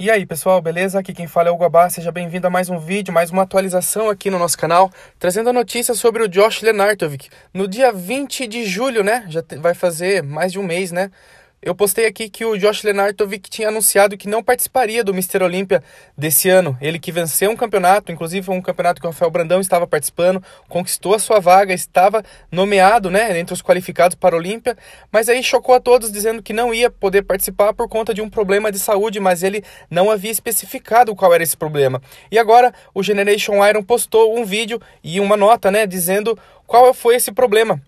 E aí pessoal, beleza? Aqui quem fala é o Guabá, seja bem-vindo a mais um vídeo, mais uma atualização aqui no nosso canal, trazendo a notícia sobre o Josh Lenartovic. No dia 20 de julho, né? Já vai fazer mais de um mês, né? eu postei aqui que o Josh Lenartovic tinha anunciado que não participaria do Mister Olímpia desse ano. Ele que venceu um campeonato, inclusive um campeonato que o Rafael Brandão estava participando, conquistou a sua vaga, estava nomeado né, entre os qualificados para a Olímpia, mas aí chocou a todos dizendo que não ia poder participar por conta de um problema de saúde, mas ele não havia especificado qual era esse problema. E agora o Generation Iron postou um vídeo e uma nota né, dizendo qual foi esse problema?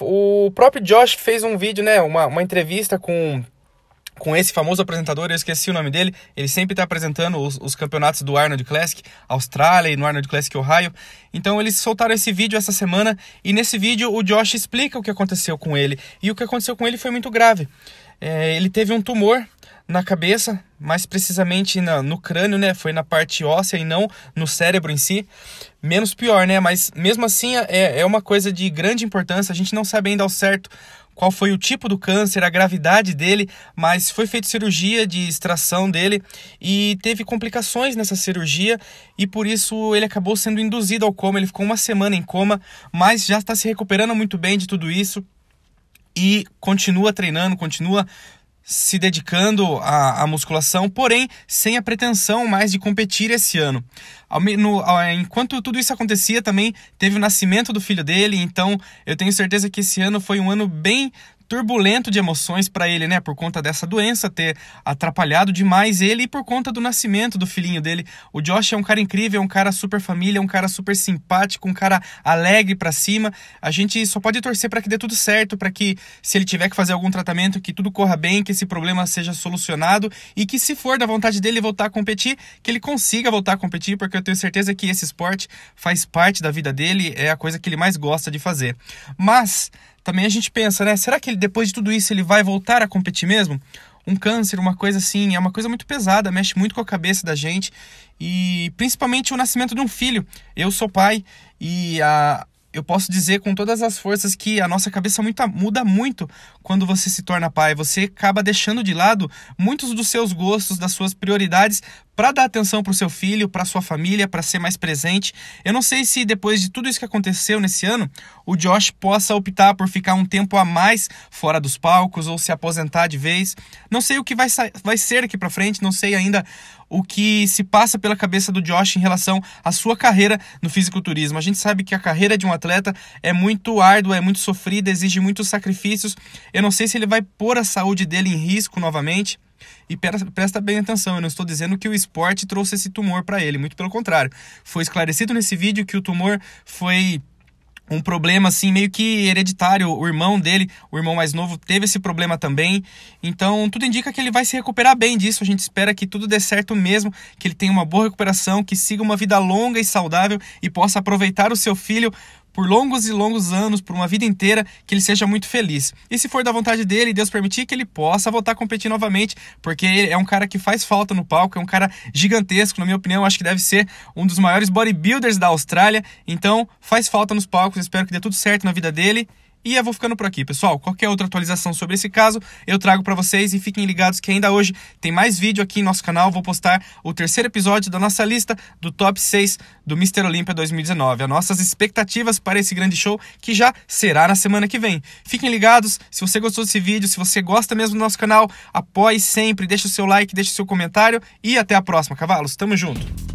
O próprio Josh fez um vídeo, né, uma, uma entrevista com com esse famoso apresentador, eu esqueci o nome dele, ele sempre está apresentando os, os, campeonatos do Arnold Classic, Austrália e no Arnold Classic Ohio. Então eles soltaram esse vídeo essa semana e nesse vídeo o Josh explica o que aconteceu com ele e o que aconteceu com ele foi muito grave. É, ele teve um tumor na cabeça, mais precisamente na, no crânio, né? Foi na parte óssea e não no cérebro em si. Menos pior, né? Mas mesmo assim é, é uma coisa de grande importância. A gente não sabe ainda ao certo qual foi o tipo do câncer, a gravidade dele, mas foi feita cirurgia de extração dele e teve complicações nessa cirurgia e por isso ele acabou sendo induzido ao coma. Ele ficou uma semana em coma, mas já está se recuperando muito bem de tudo isso e continua treinando, continua se dedicando à, à, musculação, porém sem a pretensão mais de competir esse ano. Ao, no, ao, é, enquanto tudo isso acontecia, também teve o nascimento do filho dele, então eu tenho certeza que esse ano foi um ano bem turbulento de emoções para ele, né? Por conta dessa doença ter atrapalhado demais ele e por conta do nascimento do filhinho dele. O Josh é um cara incrível, é um cara super família, é um cara super simpático, um cara alegre para cima. A gente só pode torcer para que dê tudo certo, para que se ele tiver que fazer algum tratamento, que tudo corra bem, que esse problema seja solucionado e que se for da vontade dele voltar a competir, que ele consiga voltar a competir, porque eu tenho certeza que esse esporte faz parte da vida dele, é a coisa que ele mais gosta de fazer. Mas também a gente pensa, né? Será que ele, depois de tudo isso ele vai voltar a competir mesmo? Um câncer, uma coisa assim, é uma coisa muito pesada, mexe muito com a cabeça da gente e principalmente o nascimento de um filho. Eu sou pai e a, eu posso dizer com todas as forças que a nossa cabeça muda muito quando você se torna pai. Você acaba deixando de lado muitos dos seus gostos, das suas prioridades, para dar atenção para o seu filho, para sua família, para ser mais presente. Eu não sei se depois de tudo isso que aconteceu nesse ano, o Josh possa optar por ficar um tempo a mais fora dos palcos ou se aposentar de vez. Não sei o que vai, vai ser aqui para frente, não sei ainda o que se passa pela cabeça do Josh em relação à sua carreira no fisiculturismo. A gente sabe que a carreira de um atleta é muito árdua, é muito sofrida, exige muitos sacrifícios. Eu não sei se ele vai pôr a saúde dele em risco novamente. E presta bem atenção, eu não estou dizendo que o esporte trouxe esse tumor para ele, muito pelo contrário. Foi esclarecido nesse vídeo que o tumor foi um problema assim meio que hereditário. O irmão dele, o irmão mais novo, teve esse problema também. Então, tudo indica que ele vai se recuperar bem disso. A gente espera que tudo dê certo mesmo, que ele tenha uma boa recuperação, que siga uma vida longa e saudável e possa aproveitar o seu filho por longos e longos anos, por uma vida inteira, que ele seja muito feliz. E se for da vontade dele, Deus permitir que ele possa voltar a competir novamente, porque ele é um cara que faz falta no palco, é um cara gigantesco, na minha opinião, acho que deve ser um dos maiores bodybuilders da Austrália. Então, faz falta nos palcos, espero que dê tudo certo na vida dele. E eu vou ficando por aqui, pessoal. Qualquer outra atualização sobre esse caso, eu trago para vocês e fiquem ligados que ainda hoje tem mais vídeo aqui em nosso canal. Vou postar o terceiro episódio da nossa lista do top 6 do Mister Olímpia 2019. As nossas expectativas para esse grande show que já será na semana que vem. Fiquem ligados, se você gostou desse vídeo, se você gosta mesmo do nosso canal, apoie sempre, deixa o seu like, deixa o seu comentário e até a próxima, cavalos. Tamo junto.